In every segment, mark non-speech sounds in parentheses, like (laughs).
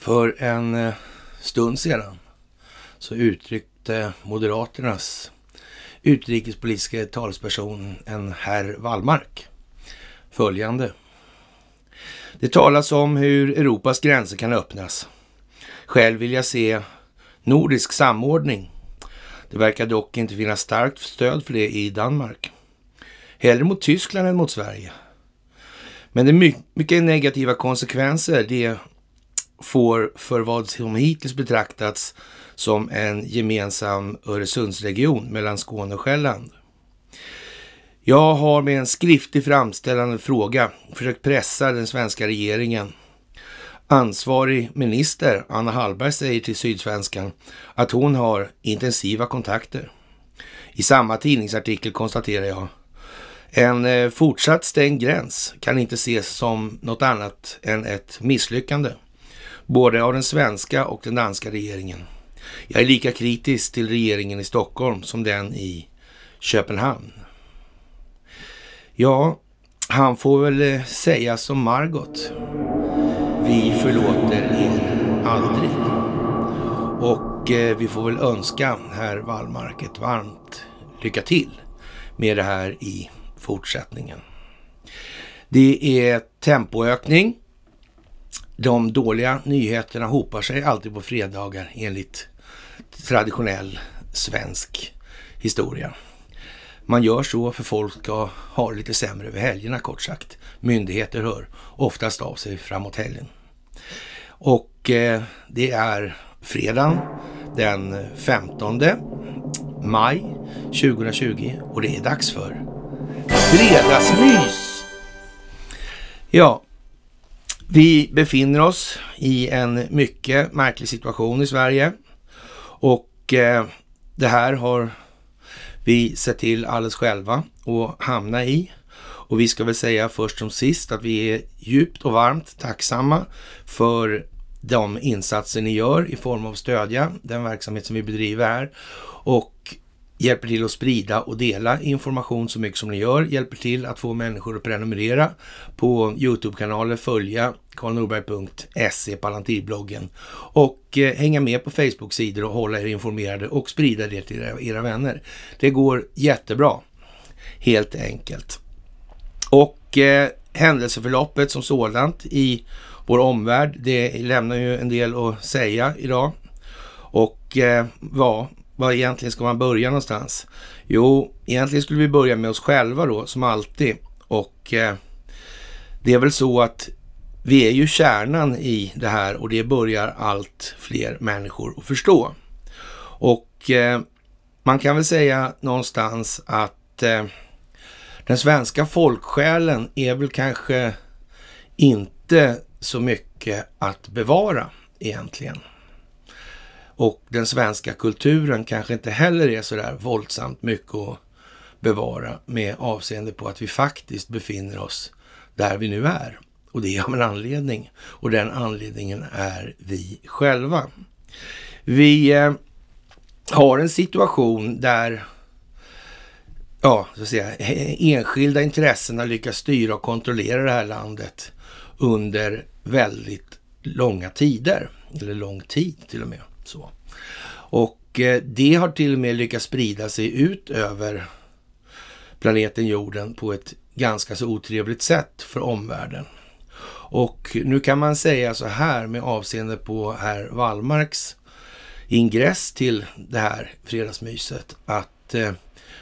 För en eh, stund sedan så uttryckte Moderaternas utrikespolitiska talesperson, en herr Wallmark, följande. Det talas om hur Europas gränser kan öppnas. Själv vill jag se nordisk samordning. Det verkar dock inte finnas starkt stöd för det i Danmark. Hellre mot Tyskland än mot Sverige. Men det är mycket negativa konsekvenser det får för vad som hittills betraktats som en gemensam Öresundsregion mellan Skåne och Själland. Jag har med en skriftlig framställande fråga försökt pressa den svenska regeringen. Ansvarig minister Anna Hallberg säger till Sydsvenskan att hon har intensiva kontakter. I samma tidningsartikel konstaterar jag en eh, fortsatt stängd gräns kan inte ses som något annat än ett misslyckande både av den svenska och den danska regeringen. Jag är lika kritisk till regeringen i Stockholm som den i Köpenhamn. Ja, han får väl eh, säga som Margot. Vi förlåter er aldrig. Och eh, vi får väl önska herr Wallmark ett varmt lycka till med det här i fortsättningen. Det är tempoökning de dåliga nyheterna hopar sig alltid på fredagar enligt traditionell svensk historia. Man gör så för folk ska ha det lite sämre över helgerna kort sagt. Myndigheter hör oftast av sig framåt helgen. Och eh, det är fredagen den 15 maj 2020 och det är dags för Fredagsmys! Ja, vi befinner oss i en mycket märklig situation i Sverige och eh, det här har vi sett till alldeles själva att hamna i. Och vi ska väl säga först som sist att vi är djupt och varmt tacksamma för de insatser ni gör i form av stödja den verksamhet som vi bedriver här och hjälper till att sprida och dela information så mycket som ni gör, hjälper till att få människor att prenumerera på Youtube-kanaler, följa karlnorberg.se, Palantirbloggen och eh, hänga med på Facebook-sidor och hålla er informerade och sprida det till era, era vänner. Det går jättebra, helt enkelt. Och eh, händelseförloppet som sådant i vår omvärld, det lämnar ju en del att säga idag. Och eh, ja, var egentligen ska man börja någonstans? Jo, egentligen skulle vi börja med oss själva då, som alltid. Och eh, det är väl så att vi är ju kärnan i det här och det börjar allt fler människor att förstå. Och eh, man kan väl säga någonstans att eh, den svenska folksjälen är väl kanske inte så mycket att bevara egentligen. Och den svenska kulturen kanske inte heller är så där våldsamt mycket att bevara med avseende på att vi faktiskt befinner oss där vi nu är. Och det är av en anledning. Och den anledningen är vi själva. Vi eh, har en situation där ja, så att säga, enskilda intressen har lyckats styra och kontrollera det här landet under väldigt långa tider, eller lång tid till och med. Så. Och eh, det har till och med lyckats sprida sig ut över planeten jorden på ett ganska så otrevligt sätt för omvärlden. Och nu kan man säga så här med avseende på herr Wallmarks ingress till det här fredagsmyset att eh,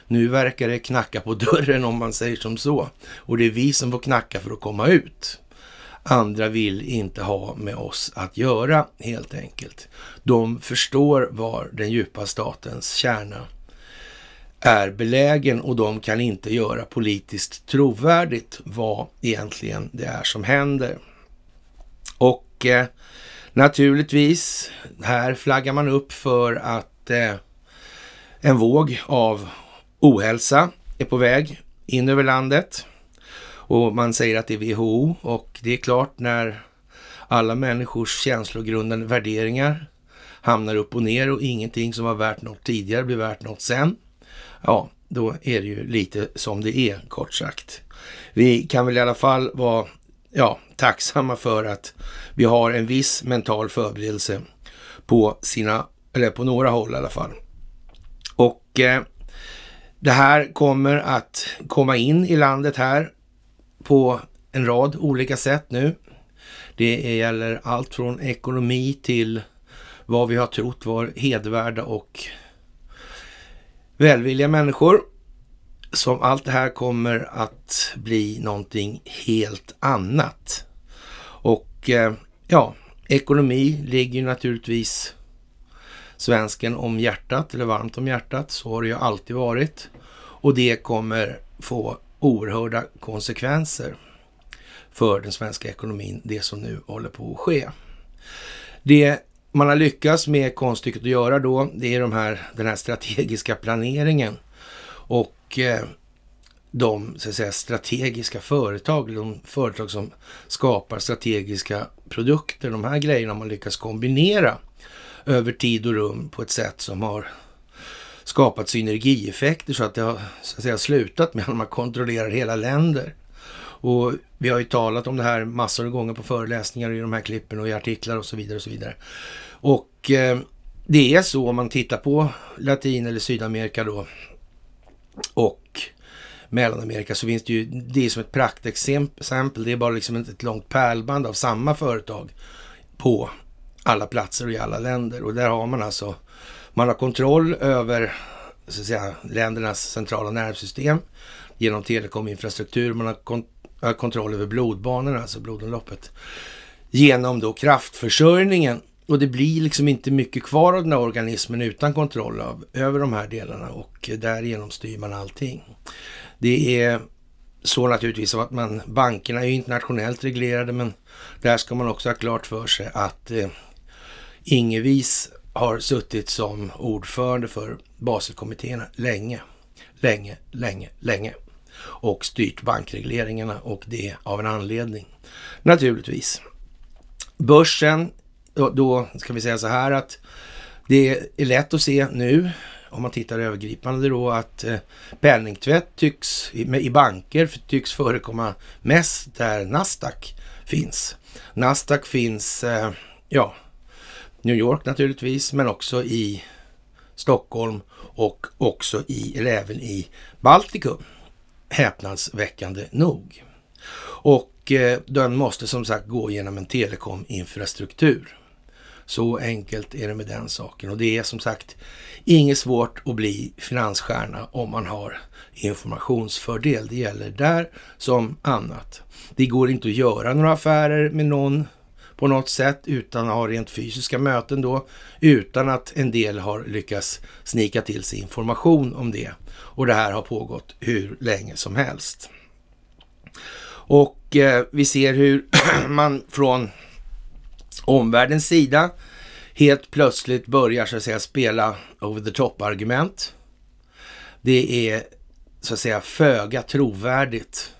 nu verkar det knacka på dörren om man säger som så. Och det är vi som får knacka för att komma ut. Andra vill inte ha med oss att göra helt enkelt. De förstår var den djupa statens kärna är belägen och de kan inte göra politiskt trovärdigt vad egentligen det är som händer. Och eh, naturligtvis, här flaggar man upp för att eh, en våg av ohälsa är på väg in över landet. Och man säger att det är WHO och det är klart när alla människors känslogrundande värderingar hamnar upp och ner och ingenting som var värt något tidigare blir värt något sen. Ja, då är det ju lite som det är, kort sagt. Vi kan väl i alla fall vara ja, tacksamma för att vi har en viss mental förberedelse på sina, eller på några håll i alla fall. Och eh, det här kommer att komma in i landet här på en rad olika sätt nu. Det gäller allt från ekonomi till vad vi har trott var hedervärda och välvilliga människor. Som allt det här kommer att bli någonting helt annat. Och eh, ja, ekonomi ligger ju naturligtvis svensken om hjärtat eller varmt om hjärtat. Så har det ju alltid varit. Och det kommer få oerhörda konsekvenser för den svenska ekonomin, det som nu håller på att ske. Det man har lyckats med konststycket att göra då, det är de här, den här strategiska planeringen och eh, de så att säga, strategiska företag, de företag som skapar strategiska produkter. De här grejerna har man lyckats kombinera över tid och rum på ett sätt som har skapat synergieffekter så att det har så att säga, slutat med att man kontrollerar hela länder. Och vi har ju talat om det här massor av gånger på föreläsningar i de här klippen och i artiklar och så vidare. Och så vidare. Och eh, det är så om man tittar på Latin eller Sydamerika då och Mellanamerika så finns det ju, det är som ett praktexempel, det är bara liksom ett långt pärlband av samma företag på alla platser och i alla länder. Och där har man alltså man har kontroll över så att säga, ländernas centrala nervsystem genom telekominfrastruktur. Man har kon kontroll över blodbanorna, alltså blodomloppet, genom då kraftförsörjningen. Och det blir liksom inte mycket kvar av den här organismen utan kontroll av, över de här delarna och därigenom styr man allting. Det är så naturligtvis att man, bankerna är ju internationellt reglerade men där ska man också ha klart för sig att eh, Ingevis har suttit som ordförande för Baselkommittéerna länge, länge, länge, länge och styrt bankregleringarna och det av en anledning, naturligtvis. Börsen, då ska vi säga så här att det är lätt att se nu om man tittar övergripande då att eh, penningtvätt tycks, i banker tycks förekomma mest där Nasdaq finns. Nasdaq finns, eh, ja, New York naturligtvis, men också i Stockholm och också i, eller även i Baltikum. Häpnadsväckande nog. Och eh, den måste som sagt gå genom en telekominfrastruktur. Så enkelt är det med den saken. Och det är som sagt inget svårt att bli finansstjärna om man har informationsfördel. Det gäller där som annat. Det går inte att göra några affärer med någon på något sätt utan att ha rent fysiska möten då, utan att en del har lyckats snika till sig information om det. Och det här har pågått hur länge som helst. Och eh, vi ser hur (clears throat) man från omvärldens sida helt plötsligt börjar så att säga spela over the top-argument. Det är så att säga föga trovärdigt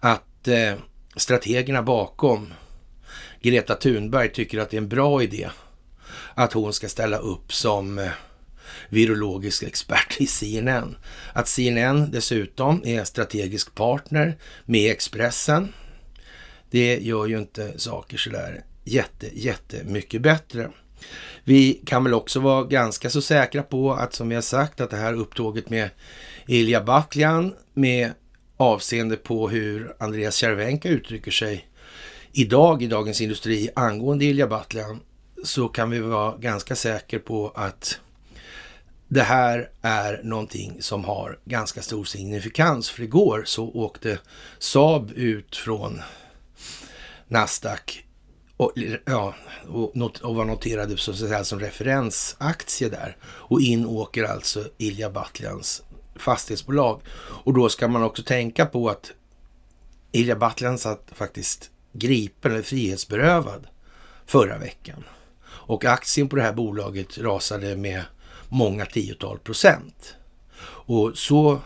att eh, strategerna bakom Greta Thunberg tycker att det är en bra idé att hon ska ställa upp som eh, virologisk expert i CNN. Att CNN dessutom är strategisk partner med Expressen, det gör ju inte saker sådär jätte, jättemycket bättre. Vi kan väl också vara ganska så säkra på att som vi har sagt att det här upptåget med Ilja Batljan med avseende på hur Andreas Cervenka uttrycker sig idag i Dagens Industri angående Ilja Batljan, så kan vi vara ganska säkra på att det här är någonting som har ganska stor signifikans. För igår så åkte Saab ut från Nasdaq och, ja, och, not och var noterade så att säga, som referensaktie där. Och in åker alltså Ilja Batljans fastighetsbolag. Och då ska man också tänka på att Ilja Batljan satt faktiskt gripen eller frihetsberövad förra veckan. Och aktien på det här bolaget rasade med många tiotal procent. Och så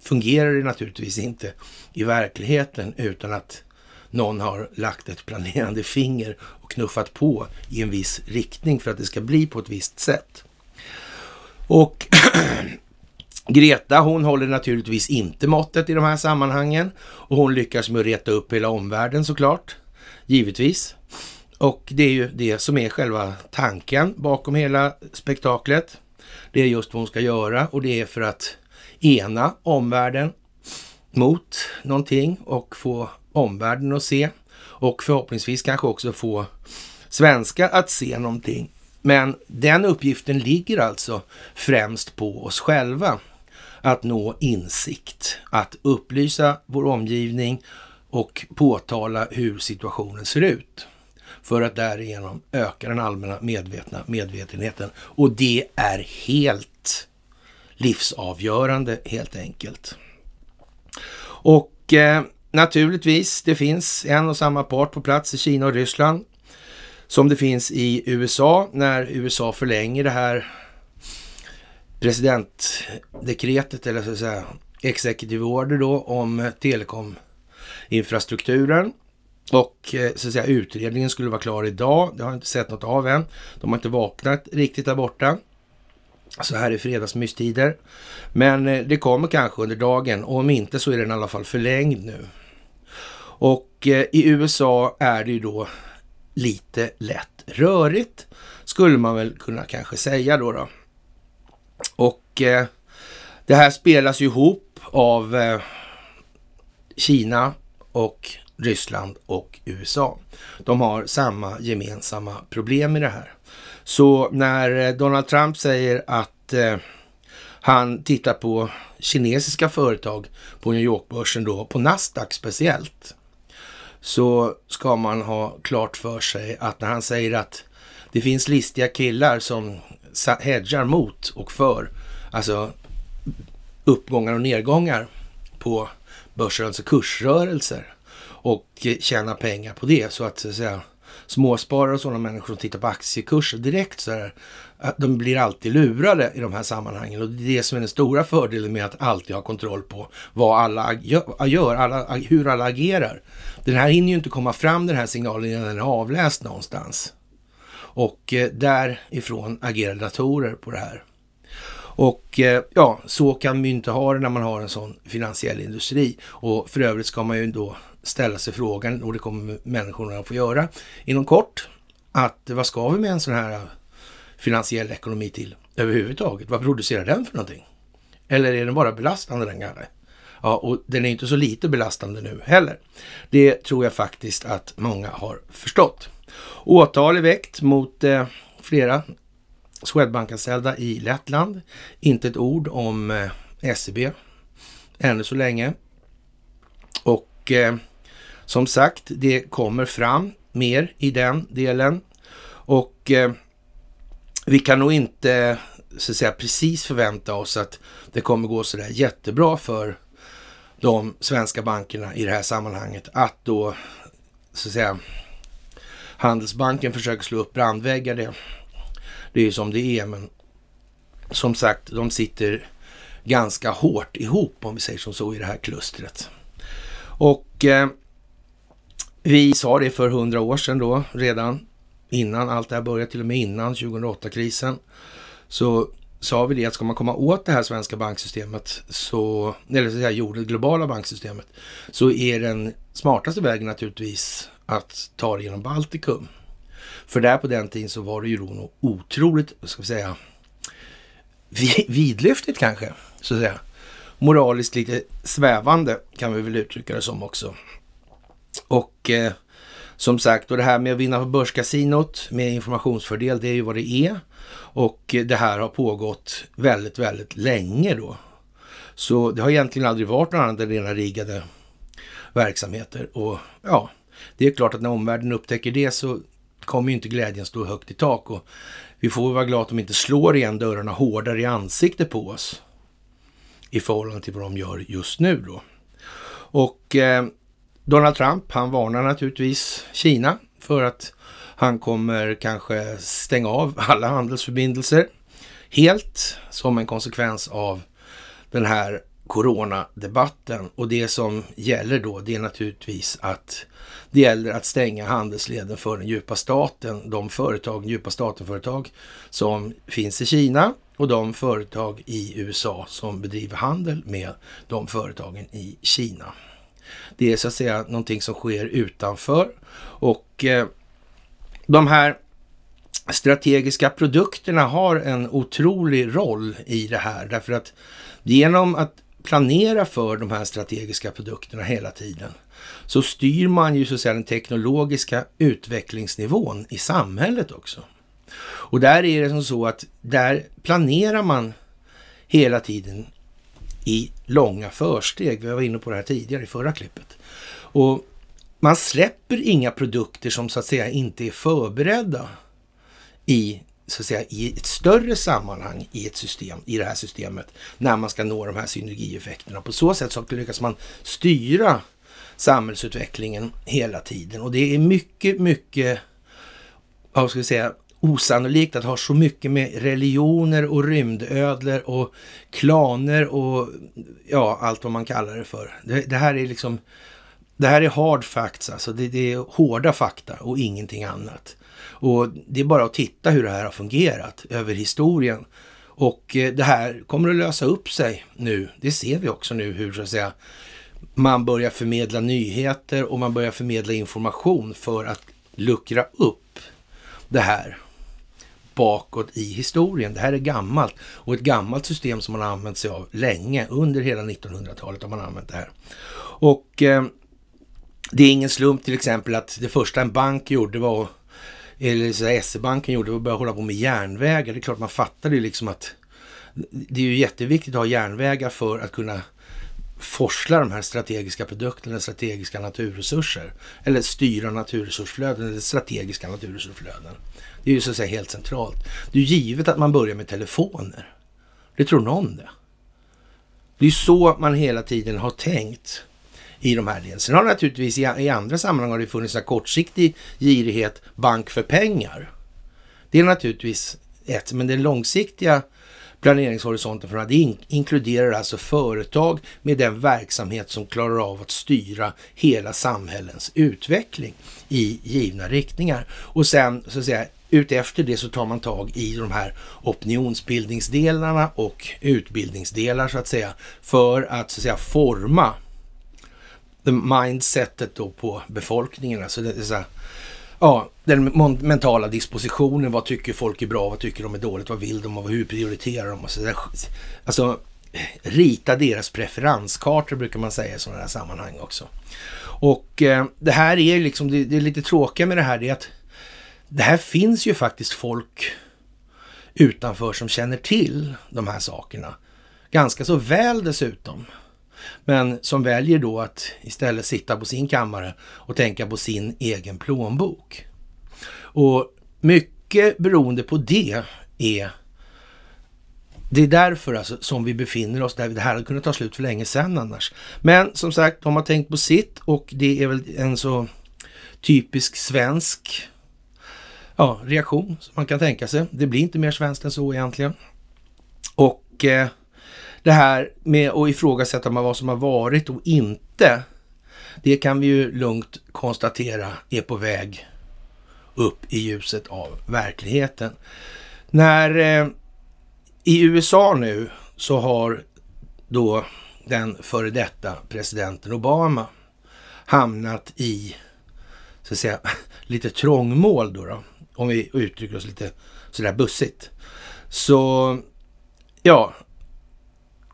fungerar det naturligtvis inte i verkligheten utan att någon har lagt ett planerande finger och knuffat på i en viss riktning för att det ska bli på ett visst sätt. Och (clears throat) Greta hon håller naturligtvis inte måttet i de här sammanhangen och hon lyckas med att reta upp hela omvärlden såklart, givetvis. Och det är ju det som är själva tanken bakom hela spektaklet. Det är just vad hon ska göra och det är för att ena omvärlden mot någonting och få omvärlden att se och förhoppningsvis kanske också få svenskar att se någonting. Men den uppgiften ligger alltså främst på oss själva att nå insikt, att upplysa vår omgivning och påtala hur situationen ser ut för att därigenom öka den allmänna medvetna medvetenheten. Och det är helt livsavgörande helt enkelt. Och eh, naturligtvis, det finns en och samma part på plats i Kina och Ryssland som det finns i USA när USA förlänger det här presidentdekretet eller så att säga executive order då om telekominfrastrukturen. Och eh, så att säga utredningen skulle vara klar idag. Det har jag inte sett något av än. De har inte vaknat riktigt där borta. Så här i fredagsmystider. Men eh, det kommer kanske under dagen. Och om inte så är den i alla fall förlängd nu. Och eh, i USA är det ju då lite lätt rörigt. Skulle man väl kunna kanske säga då. då. Och eh, det här spelas ju ihop av eh, Kina och Ryssland och USA. De har samma gemensamma problem i det här. Så när eh, Donald Trump säger att han tittar på kinesiska företag på New York-börsen då, på Nasdaq speciellt, så ska man ha klart för sig att när han säger att det finns listiga killar som hedgar mot och för, alltså uppgångar och nedgångar på börsrörelser, kursrörelser och tjäna pengar på det. Så att, så att säga, småsparare och sådana människor som tittar på aktiekurser direkt så här, de blir alltid lurade i de här sammanhangen. Och det är det som är den stora fördelen med att alltid ha kontroll på vad alla gör, alla, hur alla agerar. Den här hinner ju inte komma fram den här signalen innan den är avläst någonstans. Och eh, därifrån agerar datorer på det här. Och eh, ja, så kan vi inte ha det när man har en sån finansiell industri. Och för övrigt ska man ju då ställa sig frågan, och det kommer människorna att få göra inom kort, att vad ska vi med en sån här eh, finansiell ekonomi till överhuvudtaget? Vad producerar den för någonting? Eller är den bara belastande den gamla? Ja, och den är inte så lite belastande nu heller. Det tror jag faktiskt att många har förstått. Åtal är väckt mot eh, flera Swedbankanställda i Lettland. Inte ett ord om eh, SEB ännu så länge. Och eh, som sagt, det kommer fram mer i den delen. Och eh, vi kan nog inte så att säga, precis förvänta oss att det kommer gå sådär jättebra för de svenska bankerna i det här sammanhanget att då så att säga Handelsbanken försöker slå upp brandväggar. Det, det är ju som det är, men som sagt, de sitter ganska hårt ihop om vi säger som så i det här klustret. Och eh, vi sa det för hundra år sedan då, redan innan allt det här började, till och med innan 2008-krisen, så sa vi det att ska man komma åt det här svenska banksystemet, så, eller så att säga jorden, globala banksystemet, så är den smartaste vägen naturligtvis att ta det genom Baltikum. För där på den tiden så var det ju då något otroligt, ska vi säga, vidlyftigt kanske, så att säga. Moraliskt lite svävande kan vi väl uttrycka det som också. Och eh, som sagt, och det här med att vinna på börskasinot med informationsfördel, det är ju vad det är. Och eh, det här har pågått väldigt, väldigt länge då. Så det har egentligen aldrig varit några andra rena riggade verksamheter. Och ja, det är klart att när omvärlden upptäcker det så kommer ju inte glädjen stå högt i tak och vi får vara glada att de inte slår igen dörrarna hårdare i ansiktet på oss i förhållande till vad de gör just nu då. Och eh, Donald Trump, han varnar naturligtvis Kina för att han kommer kanske stänga av alla handelsförbindelser helt som en konsekvens av den här coronadebatten. Och det som gäller då, det är naturligtvis att det gäller att stänga handelsleden för den djupa staten, de företag, djupa staten-företag som finns i Kina och de företag i USA som bedriver handel med de företagen i Kina. Det är så att säga någonting som sker utanför och eh, de här strategiska produkterna har en otrolig roll i det här därför att genom att planera för de här strategiska produkterna hela tiden så styr man ju så att säga den teknologiska utvecklingsnivån i samhället också. Och där är det som så att där planerar man hela tiden i långa försteg. Vi var inne på det här tidigare i förra klippet. Och man släpper inga produkter som så att säga inte är förberedda i så att säga, i ett större sammanhang i, ett system, i det här systemet när man ska nå de här synergieffekterna. På så sätt så lyckas man styra samhällsutvecklingen hela tiden och det är mycket, mycket, vad ska vi säga, osannolikt att ha så mycket med religioner och rymdödlor och klaner och ja, allt vad man kallar det för. Det, det här är liksom, det här är hard facts alltså, det, det är hårda fakta och ingenting annat. Och det är bara att titta hur det här har fungerat över historien. Och eh, det här kommer att lösa upp sig nu. Det ser vi också nu hur så att säga man börjar förmedla nyheter och man börjar förmedla information för att luckra upp det här bakåt i historien. Det här är gammalt och ett gammalt system som man har använt sig av länge. Under hela 1900-talet har man använt det här. Och eh, det är ingen slump till exempel att det första en bank gjorde var att eller så SE-banken gjorde, och började hålla på med järnvägar. Det är klart man fattade ju liksom att det är ju jätteviktigt att ha järnvägar för att kunna forsla de här strategiska produkterna, strategiska naturresurser. Eller styra naturresursflöden, eller strategiska naturresursflöden. Det är ju så att säga helt centralt. Det är ju givet att man börjar med telefoner. Det tror någon det. Det är ju så man hela tiden har tänkt i de här leden. Sen har det naturligtvis i, i andra sammanhang har det funnits en kortsiktig girighet, bank för pengar. Det är naturligtvis ett, men den långsiktiga planeringshorisonten för att det inkluderar alltså företag med den verksamhet som klarar av att styra hela samhällens utveckling i givna riktningar. Och sen så att säga Utefter det så tar man tag i de här opinionsbildningsdelarna och utbildningsdelar så att säga för att så att säga forma mindsetet då på befolkningen. Alltså det, så här, ja, den mentala dispositionen. Vad tycker folk är bra? Vad tycker de är dåligt? Vad vill de? Och hur prioriterar de? Och så där. Alltså, rita deras preferenskartor brukar man säga i sådana här sammanhang också. Och eh, det här är liksom, det, det är lite tråkiga med det här det är att det här finns ju faktiskt folk utanför som känner till de här sakerna. Ganska så väl dessutom. Men som väljer då att istället sitta på sin kammare och tänka på sin egen plånbok. Och mycket beroende på det är det är därför alltså som vi befinner oss där. Det här hade kunnat ta slut för länge sedan annars. Men som sagt, de har tänkt på sitt och det är väl en så typisk svensk ja, reaktion som man kan tänka sig. Det blir inte mer svenskt än så egentligen. Och eh, det här med att ifrågasätta vad som har varit och inte, det kan vi ju lugnt konstatera är på väg upp i ljuset av verkligheten. När eh, i USA nu så har då den före detta presidenten Obama hamnat i, så att säga, (laughs) lite trångmål då, då om vi uttrycker oss lite sådär bussigt. Så, ja,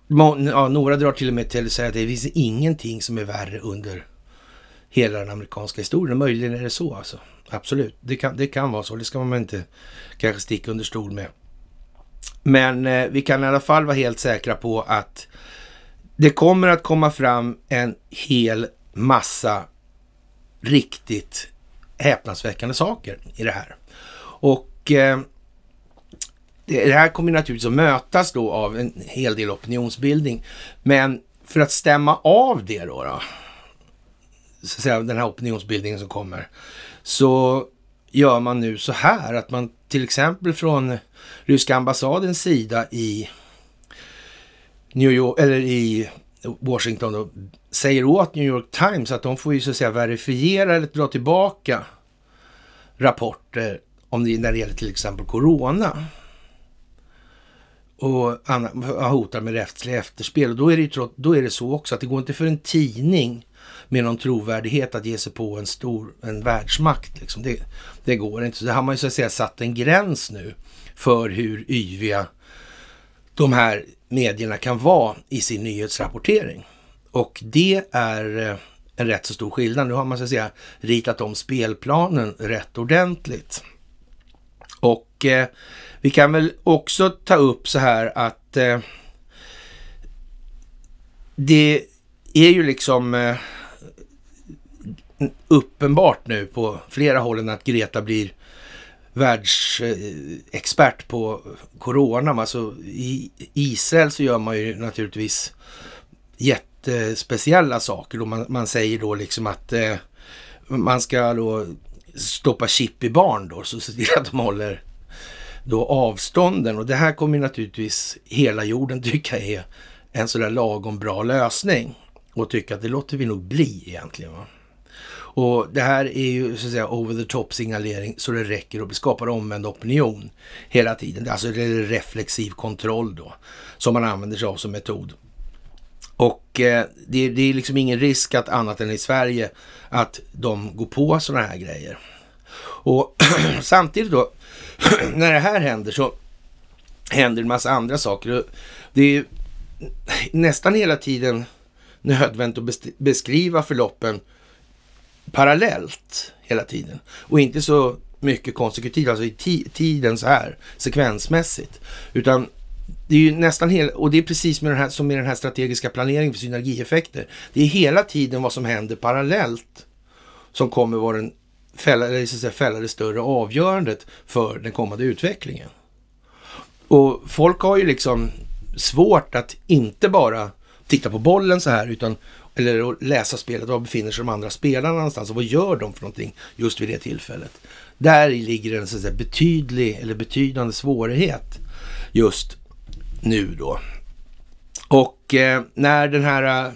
ja, några drar till och med till att säga att det finns ingenting som är värre under hela den amerikanska historien. Möjligen är det så alltså. Absolut, det kan, det kan vara så. Det ska man inte kanske sticka under stol med. Men eh, vi kan i alla fall vara helt säkra på att det kommer att komma fram en hel massa riktigt häpnadsväckande saker i det här. Och eh, det, här kommer naturligtvis att mötas då av en hel del opinionsbildning. Men för att stämma av det då, då så att säga, den här opinionsbildningen som kommer, så gör man nu så här att man till exempel från ryska ambassadens sida i New York, eller i Washington då, säger åt New York Times att de får ju så att säga verifiera eller dra tillbaka rapporter om det, när det gäller till exempel corona och hotar med rättsliga efterspel. Och då är, det ju, då är det så också att det går inte för en tidning med någon trovärdighet att ge sig på en stor, en världsmakt. Liksom. Det, det går inte. Så det har man ju så att säga satt en gräns nu för hur yviga de här medierna kan vara i sin nyhetsrapportering. Och det är eh, en rätt så stor skillnad. Nu har man så att säga ritat om spelplanen rätt ordentligt. Och eh, vi kan väl också ta upp så här att eh, det är ju liksom eh, uppenbart nu på flera hållen att Greta blir världsexpert på corona. Alltså i Israel så gör man ju naturligtvis jättespeciella saker. man, man säger då liksom att eh, man ska då stoppa chip i barn då, så se till att de håller då avstånden. Och det här kommer naturligtvis hela jorden (laughs) tycka är en sådär lagom bra lösning och tycka att det låter vi nog bli egentligen. Va? Och det här är ju så att säga over the top signalering så det räcker och det skapar omvänd opinion hela tiden. Alltså det är reflexiv kontroll då som man använder sig av som metod. Och eh, det, det, är liksom ingen risk att annat än i Sverige att de går på sådana här grejer. Och (clears throat) samtidigt då (clears throat) när det här händer så händer en massa andra saker. Det är nästan hela tiden nödvändigt att beskriva förloppen parallellt hela tiden och inte så mycket konsekutivt, alltså i tiden så här sekvensmässigt, utan det är ju nästan hela, och det är precis med den här, som med den här strategiska planeringen för synergieffekter. Det är hela tiden vad som händer parallellt som kommer vara den fälla, eller, så säga, fälla det större avgörandet för den kommande utvecklingen. Och folk har ju liksom svårt att inte bara titta på bollen så här, utan eller läsa spelet, var befinner sig de andra spelarna någonstans och vad gör de för någonting just vid det tillfället. Där ligger en så att säga, betydlig eller betydande svårighet just nu då. Och eh, när den här eh,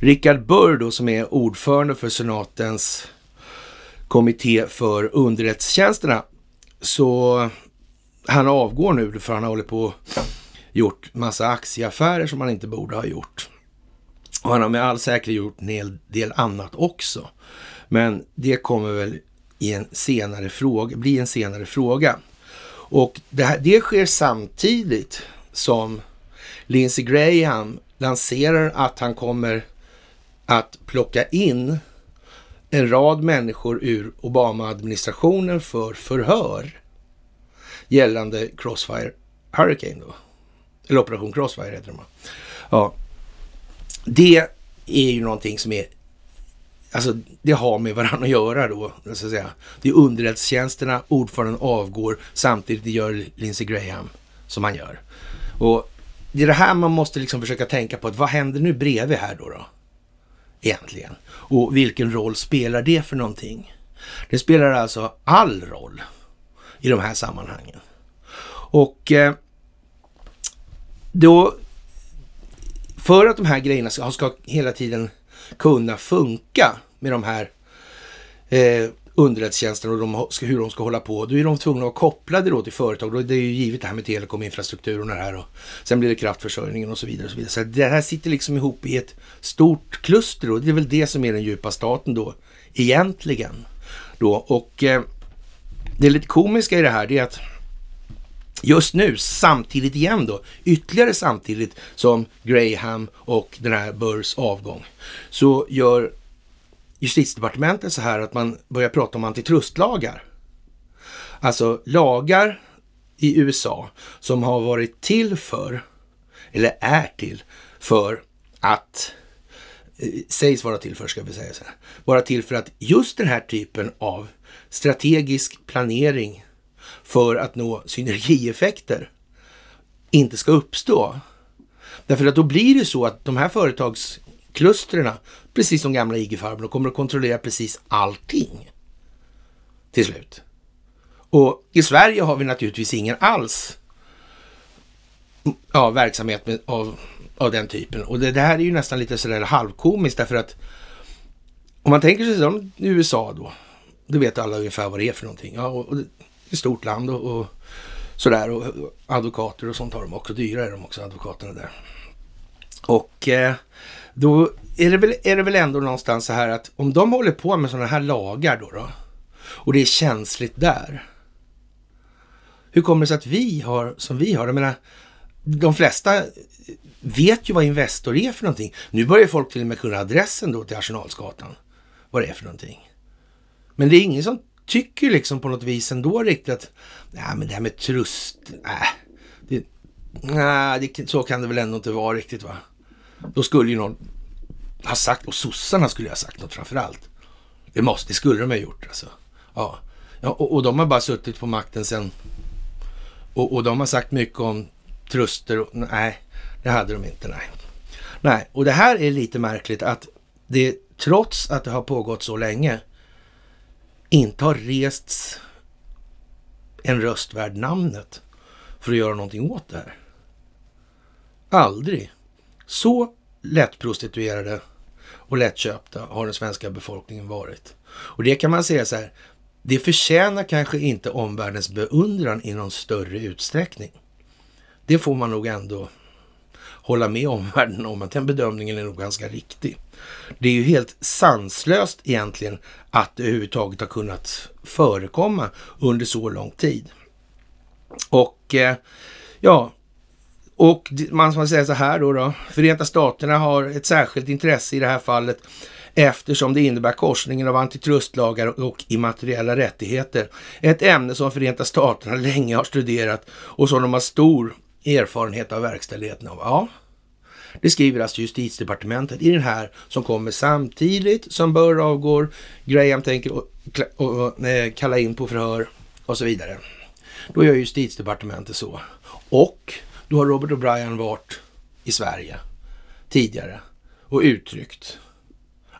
Richard Burr då, som är ordförande för senatens kommitté för underrättelsetjänsterna. Så han avgår nu för han har hållit på och gjort massa aktieaffärer som han inte borde ha gjort. Och han har med all säkerhet gjort en hel del annat också. Men det kommer väl i en senare fråga, bli en senare fråga. Och det, här, det sker samtidigt som Lindsey Graham lanserar att han kommer att plocka in en rad människor ur Obama-administrationen för förhör gällande Crossfire Hurricane då. Eller Operation Crossfire heter de. Ja. Det är ju någonting som är Alltså det har med varandra att göra då, så att säga. Det är underrättelsetjänsterna, ordföranden avgår, samtidigt gör Lindsey Graham som han gör. Och det är det här man måste liksom försöka tänka på, att vad händer nu bredvid här då? då? egentligen? Och vilken roll spelar det för någonting? Det spelar alltså all roll i de här sammanhangen. Och eh, då, för att de här grejerna ska, ska hela tiden kunna funka med de här eh, underrättelsetjänsten och de, hur de ska hålla på. Då är de tvungna att vara kopplade då till företag. Då det är ju givet det här med telekominfrastruktur och det här. Och sen blir det kraftförsörjningen och så vidare. Och så vidare. Så det här sitter liksom ihop i ett stort kluster och det är väl det som är den djupa staten då egentligen. Då. Och eh, det lite komiska i det här det är att just nu, samtidigt igen då, ytterligare samtidigt som Graham och den här Burrs avgång, så gör justitiedepartementet så här att man börjar prata om antitrustlagar. Alltså lagar i USA som har varit till för, eller är till för att, eh, sägs vara till för ska vi säga så här, vara till för att just den här typen av strategisk planering för att nå synergieffekter inte ska uppstå. Därför att då blir det så att de här företags klustren, precis som gamla IG-farbrorn, och kommer att kontrollera precis allting till slut. Och i Sverige har vi naturligtvis ingen alls ja, verksamhet med, av, av den typen. Och det, det här är ju nästan lite sådär halvkomiskt därför att om man tänker sig som USA då, då vet alla ungefär vad det är för någonting. Ja, och, och ett stort land och, och sådär och, och advokater och sånt har de också. Dyra är de också, advokaterna där. Och eh, då är det, väl, är det väl ändå någonstans så här att om de håller på med sådana här lagar då, då och det är känsligt där. Hur kommer det sig att vi har som vi har? Jag menar, de flesta vet ju vad Investor är för någonting. Nu börjar folk till och med kunna adressen då till Arsenalsgatan. Vad det är för någonting. Men det är ingen som tycker liksom på något vis ändå riktigt att nej, men det här med trust, nej, äh, det, nej det, så kan det väl ändå inte vara riktigt va. Då skulle ju någon ha sagt, och sossarna skulle ha sagt något framför allt. Det, måste, det skulle de ha gjort alltså. Ja. ja och, och, de har bara suttit på makten sen... Och, och de har sagt mycket om truster och... Nej, det hade de inte, nej. Nej, och det här är lite märkligt att det trots att det har pågått så länge inte har rests en röst värd namnet för att göra någonting åt det här. Aldrig. Så lättprostituerade och lättköpta har den svenska befolkningen varit. Och det kan man säga så här, det förtjänar kanske inte omvärldens beundran i någon större utsträckning. Det får man nog ändå hålla med omvärlden om att den bedömningen är nog ganska riktig. Det är ju helt sanslöst egentligen att det överhuvudtaget har kunnat förekomma under så lång tid. Och eh, ja, och man ska säga så här då, då. Förenta Staterna har ett särskilt intresse i det här fallet eftersom det innebär korsningen av antitrustlagar och immateriella rättigheter. Ett ämne som Förenta Staterna (laughs) länge har studerat och som de har stor erfarenhet av verkställigheten av. Ja, det skriver alltså justitiedepartementet i den här som kommer samtidigt som bör avgår, Graham tänker kalla in på förhör och så vidare. Då gör justitiedepartementet så. Och då har Robert O'Brien varit i Sverige tidigare och uttryckt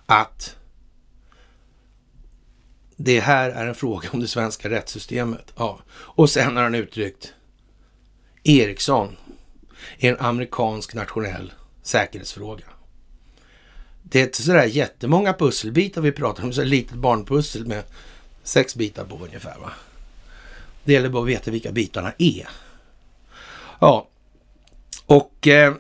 att det här är en fråga om det svenska rättssystemet. Ja. Och sen har han uttryckt Ericsson är en amerikansk nationell säkerhetsfråga. Det är inte sådär jättemånga pusselbitar vi pratar om, så ett litet barnpussel med sex bitar på ungefär. Va? Det gäller bara att veta vilka bitarna är. Ja, och eh,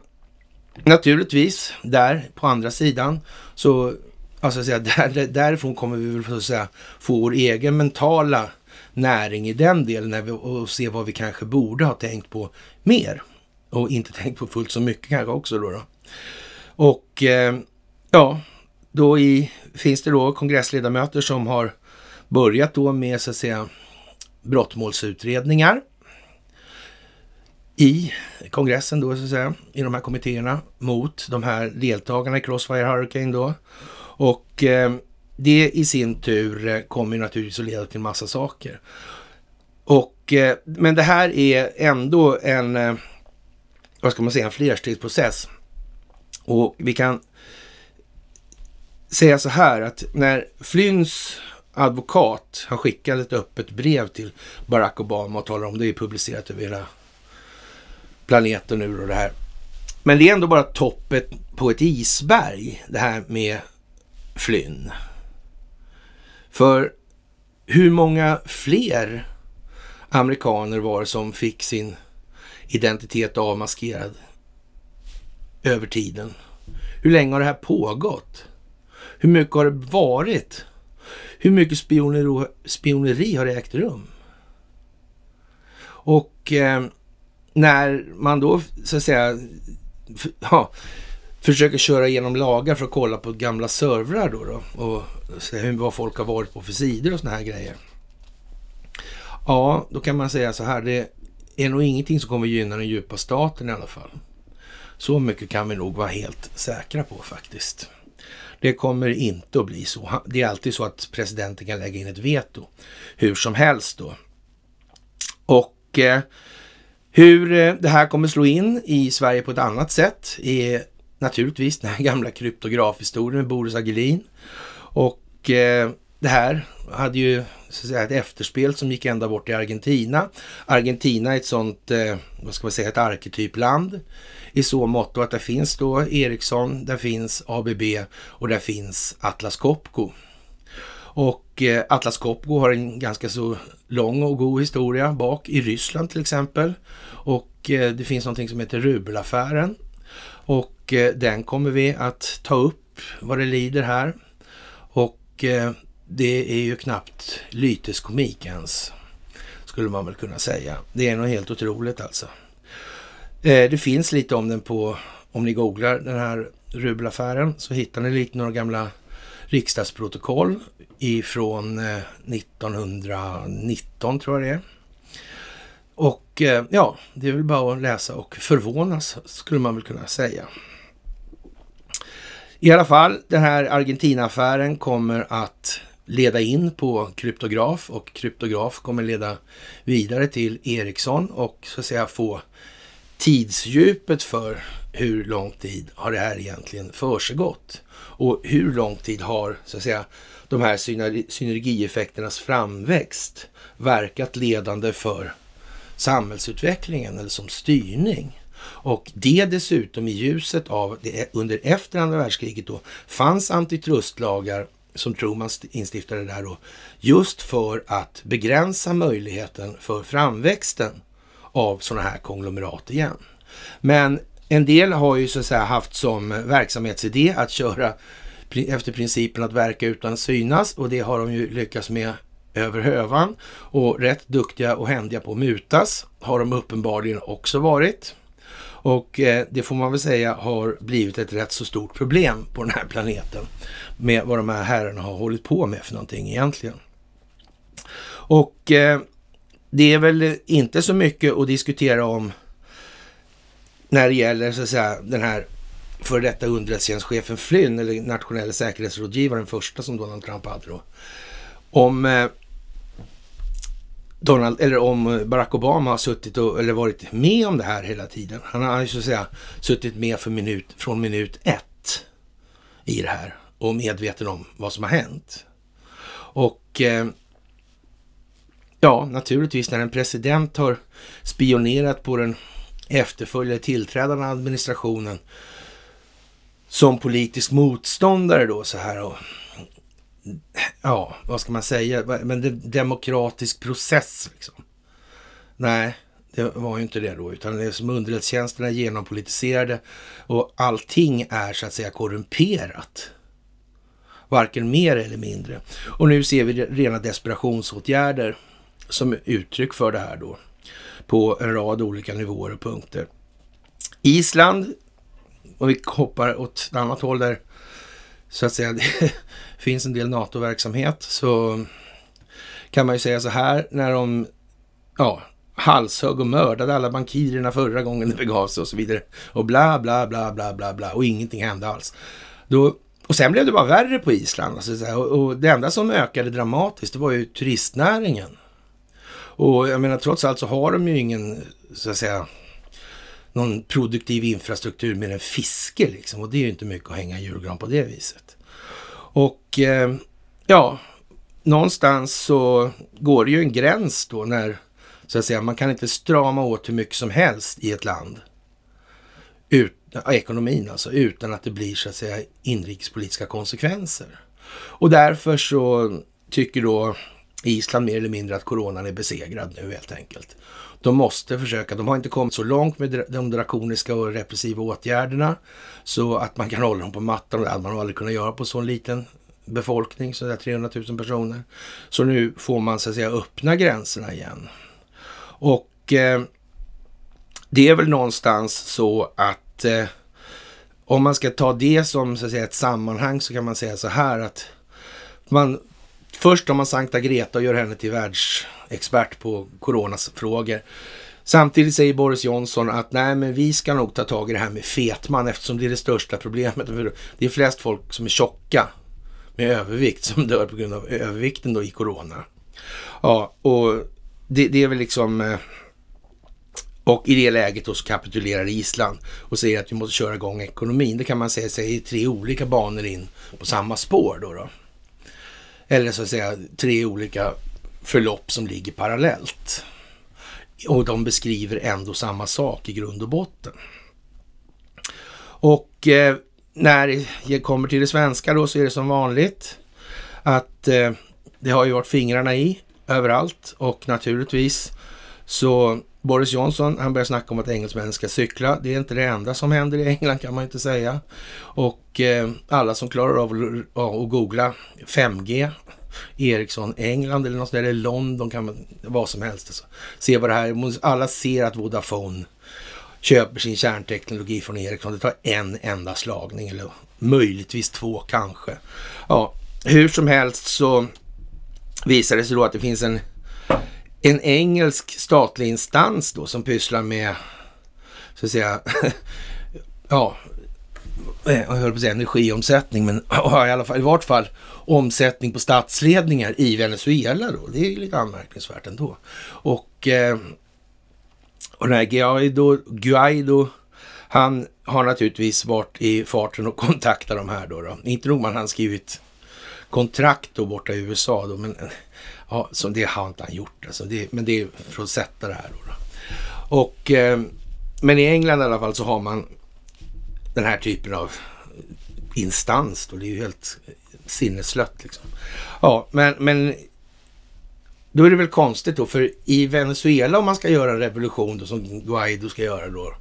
naturligtvis, där på andra sidan, så alltså säga, (laughs) där, därifrån kommer vi väl så att säga, få vår egen mentala näring i den delen vi, och se vad vi kanske borde ha tänkt på mer. Och inte tänkt på fullt så mycket kanske också då. då. Och eh, ja, då i, finns det då kongressledamöter som har börjat då med så att säga brottmålsutredningar i kongressen då, så att säga, i de här kommittéerna mot de här deltagarna i Crossfire Hurricane då. Och eh, det i sin tur eh, kommer naturligtvis att leda till massa saker. Och, eh, men det här är ändå en, eh, vad ska man säga, en flerstegsprocess. Och vi kan säga så här att när Flynns advokat, han skickade ett öppet brev till Barack Obama och talade om det, är publicerat över hela planeten nu och det här. Men det är ändå bara toppet på ett isberg, det här med Flynn. För hur många fler amerikaner var det som fick sin identitet avmaskerad över tiden? Hur länge har det här pågått? Hur mycket har det varit? Hur mycket spioneri, spioneri har det ägt rum? Och eh, när man då så att säga ja, försöker köra igenom lagar för att kolla på gamla servrar då, då och se vad folk har varit på för sidor och såna här grejer. Ja, då kan man säga så här. Det är nog ingenting som kommer gynna den djupa staten i alla fall. Så mycket kan vi nog vara helt säkra på faktiskt. Det kommer inte att bli så. Det är alltid så att presidenten kan lägga in ett veto hur som helst då. Och eh, hur eh, det här kommer slå in i Sverige på ett annat sätt är naturligtvis den här gamla kryptografhistorien med Boris Agelin. Och eh, det här hade ju så att säga, ett efterspel som gick ända bort till Argentina. Argentina är ett sånt, eh, vad ska man säga, ett arketypland i så mått att det finns då Ericsson, där finns ABB och där finns Atlas Copco. Och eh, Atlas Copco har en ganska så lång och god historia bak i Ryssland till exempel. Och eh, det finns någonting som heter rubelaffären. Och eh, den kommer vi att ta upp vad det lider här. Och eh, det är ju knappt lyteskomik ens, skulle man väl kunna säga. Det är nog helt otroligt alltså. Det finns lite om den på, om ni googlar den här rubelaffären så hittar ni lite några gamla riksdagsprotokoll ifrån 1919 eh, tror jag det är. Och eh, ja, det är väl bara att läsa och förvånas skulle man väl kunna säga. I alla fall, den här Argentina-affären kommer att leda in på kryptograf och kryptograf kommer leda vidare till Ericsson och så att säga få tidsdjupet för hur lång tid har det här egentligen försiggått? Och hur lång tid har så att säga, de här synergieffekternas framväxt verkat ledande för samhällsutvecklingen eller som styrning? Och det dessutom i ljuset av det e-, under efter andra världskriget då fanns antitrustlagar som Truman instiftade där då, just för att begränsa möjligheten för framväxten av sådana här konglomerat igen. Men en del har ju så att säga haft som verksamhetsidé att köra efter principen att verka utan synas och det har de ju lyckats med över hövan och rätt duktiga och händiga på att mutas har de uppenbarligen också varit. Och eh, det får man väl säga har blivit ett rätt så stort problem på den här planeten med vad de här herrarna har hållit på med för någonting egentligen. Och eh, det är väl inte så mycket att diskutera om när det gäller så att säga, den här före detta underrättelsetjänstchefen Flynn, eller nationella säkerhetsrådgivaren, den första som Donald Trump hade då. Om eh, Donald, eller om Barack Obama har suttit och, eller varit med om det här hela tiden. Han har ju så att säga suttit med för minut, från minut ett i det här och medveten om vad som har hänt. Och eh, ja, naturligtvis när en president har spionerat på den efterföljare tillträdande administrationen som politisk motståndare då så här. Och, ja, vad ska man säga? Men det, demokratisk process liksom. Nej, det var ju inte det då, utan det är som underrättelsetjänsterna är genompolitiserade och allting är så att säga korrumperat. Varken mer eller mindre. Och nu ser vi rena desperationsåtgärder som uttryck för det här då på en rad olika nivåer och punkter. Island, och vi hoppar åt ett annat håll där, så att säga, (laughs) det finns en del NATO-verksamhet, så kan man ju säga så här när de, ja, halshögg och mördade alla bankirerna förra gången det begav sig och så vidare. Och bla, bla, bla, bla, bla, bla och ingenting hände alls. Då, och sen blev det bara värre på Island. Alltså, och, och det enda som ökade dramatiskt, det var ju turistnäringen. Och jag menar, trots allt så har de ju ingen, så att säga, någon produktiv infrastruktur mer än fiske liksom. Och det är ju inte mycket att hänga julgran på det viset. Och eh, ja, någonstans så går det ju en gräns då när, så att säga, man kan inte strama åt hur mycket som helst i ett land. Ut, ekonomin alltså, utan att det blir så att säga inrikespolitiska konsekvenser. Och därför så tycker då Island mer eller mindre att coronan är besegrad nu helt enkelt. De måste försöka, de har inte kommit så långt med de drakoniska och repressiva åtgärderna så att man kan hålla dem på mattan. Det hade man aldrig kunnat göra på så liten befolkning, så där 300 000 personer. Så nu får man så att säga öppna gränserna igen. Och eh, det är väl någonstans så att eh, om man ska ta det som så att säga, ett sammanhang så kan man säga så här att man Först har man Sankta Greta och gör henne till världsexpert på coronafrågor. Samtidigt säger Boris Johnson att nej, men vi ska nog ta tag i det här med fetman eftersom det är det största problemet. Det är flest folk som är tjocka med övervikt som dör på grund av övervikten då i corona. Ja, och det, det är väl liksom... Eh, och i det läget då så kapitulerar Island och säger att vi måste köra igång ekonomin. Det kan man säga sig tre olika banor in på samma spår då. då eller så att säga tre olika förlopp som ligger parallellt. Och de beskriver ändå samma sak i grund och botten. Och eh, när det kommer till det svenska då så är det som vanligt att eh, det har ju varit fingrarna i överallt och naturligtvis så Boris Johnson, han börjar snacka om att engelsmännen ska cykla. Det är inte det enda som händer i England kan man inte säga. Och eh, alla som klarar av att googla 5G, Ericsson, England eller något eller London, kan man, vad som helst. Alltså. Se vad det här Alla ser att Vodafone köper sin kärnteknologi från Ericsson. Det tar en enda slagning eller möjligtvis två kanske. Ja, hur som helst så visar det sig då att det finns en en engelsk statlig instans då som pysslar med, så att säga, (laughs) ja, eh, jag höll på att säga energiomsättning, men (clears throat) i alla fall, i vart fall omsättning på statsledningar i Venezuela då. Det är ju lite anmärkningsvärt ändå. Och, eh, och den här Guaido, Guaido, han har naturligtvis varit i farten och (laughs) kontaktat de här då. då. Inte nog med han skrivit kontrakt då borta i USA då, men Ja, som det har inte han gjort alltså. Det, men det är för att sätta det här då. då. Och, eh, men i England i alla fall så har man den här typen av instans då. Det är ju helt sinneslött liksom. Ja, men, men då är det väl konstigt då, för i Venezuela om man ska göra en revolution då, som Guaido ska göra då,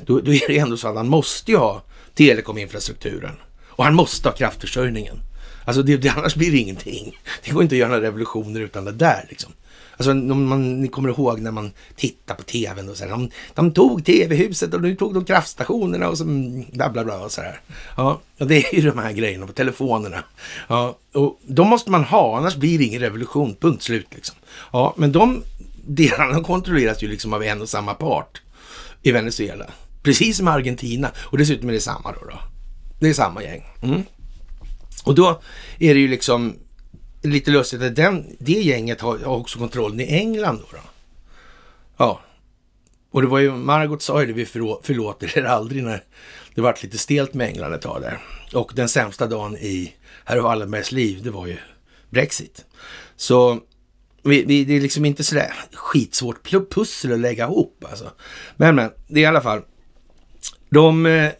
då, då är det ändå så att han måste ju ha telekominfrastrukturen och han måste ha kraftförsörjningen. Alltså det, det, annars blir det ingenting. Det går inte att göra några revolutioner utan det där liksom. Alltså om man, ni kommer ihåg när man tittar på tvn och så här, de, de tog tv-huset och nu tog de kraftstationerna och så mm, bla bla bla och så där. Ja, och det är ju de här grejerna på telefonerna. Ja, och de måste man ha, annars blir det ingen revolution, punkt slut liksom. Ja, men de delarna (laughs) kontrolleras ju liksom av en och samma part i Venezuela. Precis som Argentina och dessutom är det samma då. då. Det är samma gäng. Mm. Och då är det ju liksom lite lustigt att den, det gänget har, har också kontrollen i England då, då. Ja. Och det var ju, Margot sa ju det, vi förlåter er aldrig när det vart lite stelt med England ett tag där. Och den sämsta dagen i herr Wallenbergs liv, det var ju Brexit. Så vi, vi, det är liksom inte sådär skitsvårt pussel att lägga ihop alltså. Men men, det är i alla fall. De eh,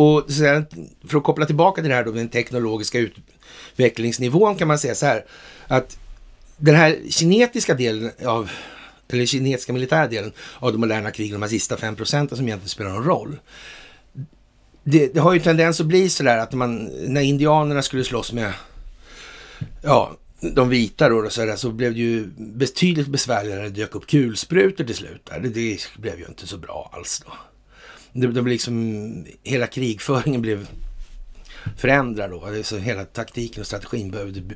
och sen, för att koppla tillbaka till det här då, den teknologiska utvecklingsnivån kan man säga så här, att den här kinetiska delen av eller kinesiska militära delen av de moderna krigen, de här sista 5 procenten som egentligen spelar någon roll. Det, det har ju tendens att bli sådär att man, när indianerna skulle slåss med ja, de vita då, då så, så blev det ju betydligt besvärligare när det dök upp kulsprutor till slut. Där. Det, det blev ju inte så bra alls då det, det blev liksom, hela krigföringen blev förändrad då. Alltså hela taktiken och strategin behövde,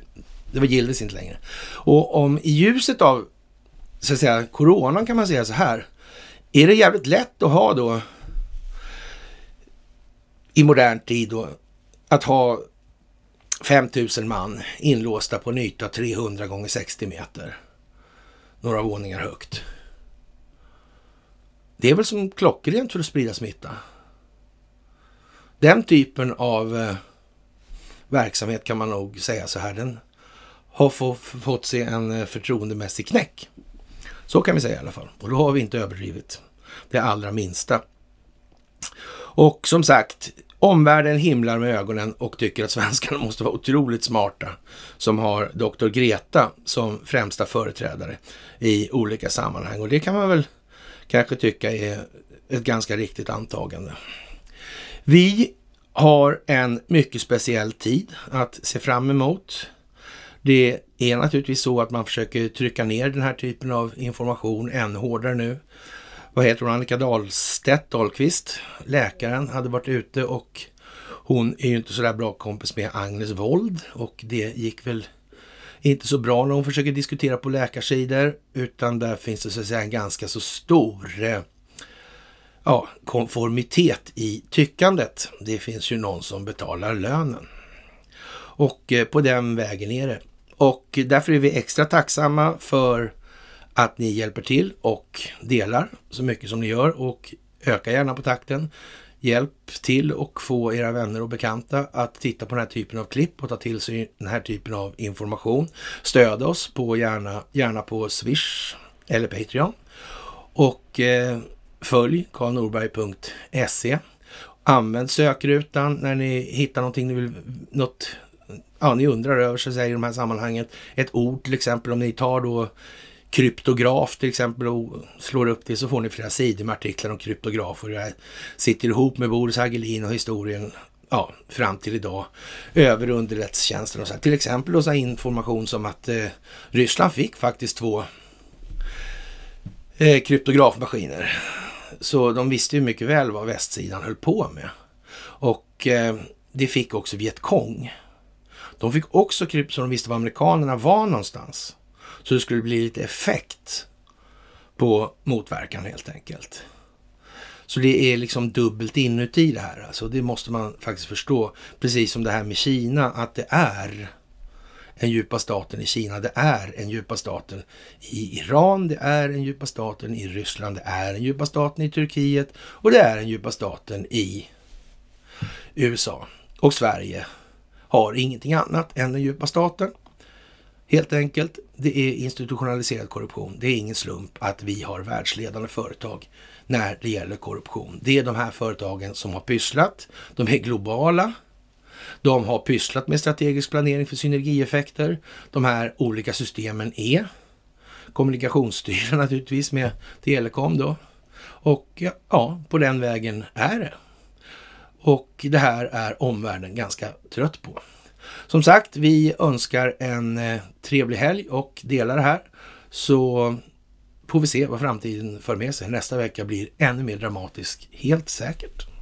det var gildes inte längre. Och om i ljuset av, så att säga, coronan kan man säga så här. Är det jävligt lätt att ha då i modern tid då, att ha 5000 man inlåsta på en yta 300 gånger 60 meter. Några våningar högt. Det är väl som klockrent för att sprida smitta. Den typen av eh, verksamhet kan man nog säga så här, den har fått sig en eh, förtroendemässig knäck. Så kan vi säga i alla fall. Och då har vi inte överdrivit det allra minsta. Och som sagt, omvärlden himlar med ögonen och tycker att svenskarna (laughs) måste vara otroligt smarta som har doktor Greta som främsta företrädare i olika sammanhang. Och det kan man väl kanske tycka är ett ganska riktigt antagande. Vi har en mycket speciell tid att se fram emot. Det är naturligtvis så att man försöker trycka ner den här typen av information ännu hårdare nu. Vad heter hon? Annika Dahlstedt Dahlqvist, läkaren, hade varit ute och hon är ju inte så där bra kompis med Agnes Wold och det gick väl inte så bra när hon försöker diskutera på läkarsidor, utan där finns det så att säga en ganska så stor eh, ja, konformitet i tyckandet. Det finns ju någon som betalar lönen. Och eh, på den vägen är det. Och därför är vi extra tacksamma för att ni hjälper till och delar så mycket som ni gör och öka gärna på takten hjälp till och få era vänner och bekanta att titta på den här typen av klipp och ta till sig den här typen av information. Stöd oss på gärna, gärna på Swish eller Patreon. Och eh, följ karlnorberg.se. Använd sökrutan när ni hittar någonting ni vill, något, ja, ni undrar över så säger i de här sammanhanget. Ett ord till exempel om ni tar då kryptograf till exempel och slår upp det så får ni flera sidor med artiklar om kryptografer. Jag sitter ihop med Boris Hagelin och historien ja, fram till idag över underrättelsetjänsten och så här. Till exempel och så information som att eh, Ryssland fick faktiskt två eh, kryptografmaskiner. Så de visste ju mycket väl vad västsidan höll på med. Och eh, det fick också Vietkong. De fick också krypt så de visste var amerikanerna var någonstans. Så det skulle bli lite effekt på motverkan helt enkelt. Så det är liksom dubbelt inuti det här. Alltså, det måste man faktiskt förstå. Precis som det här med Kina, att det är den djupa staten i Kina, det är den djupa staten i Iran, det är den djupa staten i Ryssland, det är den djupa staten i Turkiet och det är den djupa staten i USA. Och Sverige har ingenting annat än den djupa staten. Helt enkelt, det är institutionaliserad korruption. Det är ingen slump att vi har världsledande företag när det gäller korruption. Det är de här företagen som har pysslat. De är globala. De har pysslat med strategisk planering för synergieffekter. De här olika systemen är kommunikationsstyrda (laughs) naturligtvis med telekom då. Och ja, på den vägen är det. Och det här är omvärlden ganska trött på. Som sagt, vi önskar en eh, trevlig helg och delar det här. Så får vi se vad framtiden för med sig. Nästa vecka blir ännu mer dramatisk, helt säkert.